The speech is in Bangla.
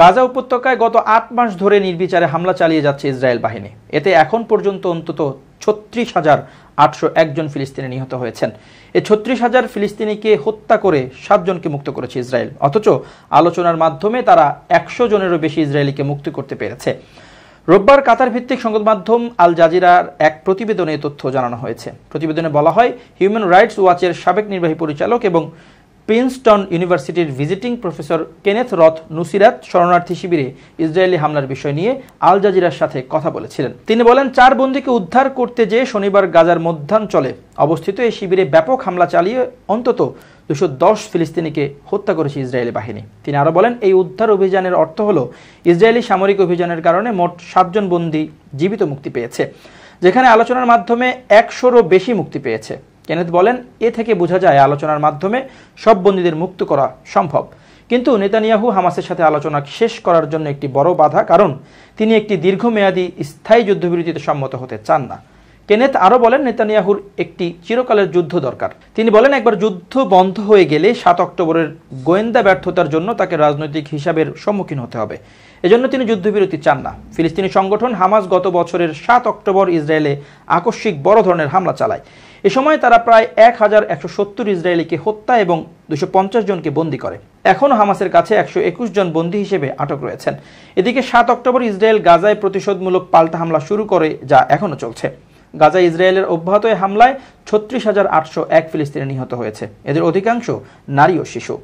গাজা উপত্যকায় গত আট মাস ধরে নির্বিচারে হামলা চালিয়ে যাচ্ছে ইসরায়েল বাহিনী এতে এখন পর্যন্ত অন্তত ছত্রিশ হাজার আটশো একজন ফিলিস্তিনি নিহত হয়েছেন এই ছত্রিশ হাজার ফিলিস্তিনিকে হত্যা করে সাতজনকে মুক্ত করেছে ইসরায়েল অথচ আলোচনার মাধ্যমে তারা একশো জনেরও বেশি ইসরায়েলিকে মুক্তি করতে পেরেছে রোববার কাতার ভিত্তিক সংবাদ মাধ্যম আল জাজিরার এক প্রতিবেদনে তথ্য জানানো হয়েছে প্রতিবেদনে বলা হয় হিউম্যান রাইটস ওয়াচের সাবেক নির্বাহী পরিচালক এবং প্রিন্সটন ইউনিভার্সিটির ভিজিটিং প্রফেসর কেনেথ রথ নুসিরাত শরণার্থী শিবিরে ইসরায়েলি হামলার বিষয় নিয়ে আল জাজিরার সাথে কথা বলেছিলেন তিনি বলেন চার বন্দীকে উদ্ধার করতে যে শনিবার গাজার মধ্যাঞ্চলে অবস্থিত এই শিবিরে ব্যাপক হামলা চালিয়ে অন্তত দুশো দশ ফিলিস্তিনিকে হত্যা করেছে ইসরায়েলি বাহিনী তিনি আরও বলেন এই উদ্ধার অভিযানের অর্থ হল ইসরায়েলি সামরিক অভিযানের কারণে মোট সাতজন বন্দী জীবিত মুক্তি পেয়েছে যেখানে আলোচনার মাধ্যমে একশোরও বেশি মুক্তি পেয়েছে কেনেথ বলেন এ থেকে বোঝা যায় আলোচনার মাধ্যমে সব বন্দীদের মুক্ত করা সম্ভব কিন্তু নেতানিয়াহু হামাসের সাথে আলোচনা শেষ করার জন্য একটি বড় বাধা কারণ তিনি একটি দীর্ঘমেয়াদী স্থায়ী যুদ্ধবিরতিতে সম্মত হতে চান না কেনেথ আরও বলেন নেতানিয়াহুর একটি চিরকালের যুদ্ধ দরকার তিনি বলেন একবার যুদ্ধ বন্ধ হয়ে গেলে সাত অক্টোবরের গোয়েন্দা ব্যর্থতার জন্য তাকে রাজনৈতিক হিসাবের সম্মুখীন হতে হবে এজন্য তিনি যুদ্ধবিরতি চান না ফিলিস্তিনি সংগঠন হামাস গত বছরের সাত অক্টোবর ইসরায়েলে আকস্মিক বড় ধরনের হামলা চালায় এ সময় তারা প্রায় এক হাজার একশো সত্তর ইসরায়েলিকে হত্যা এবং দুশো পঞ্চাশ জনকে বন্দী করে এখনও হামাসের কাছে একশো একুশ জন বন্দী হিসেবে আটক রয়েছেন এদিকে সাত অক্টোবর ইসরায়েল গাজায় প্রতিশোধমূলক পাল্টা হামলা শুরু করে যা এখনও চলছে গাজা ইসরায়েলের অব্যাহত হামলায় ছত্রিশ হাজার আটশো এক ফিলিস্তিনি নিহত হয়েছে এদের অধিকাংশ নারী ও শিশু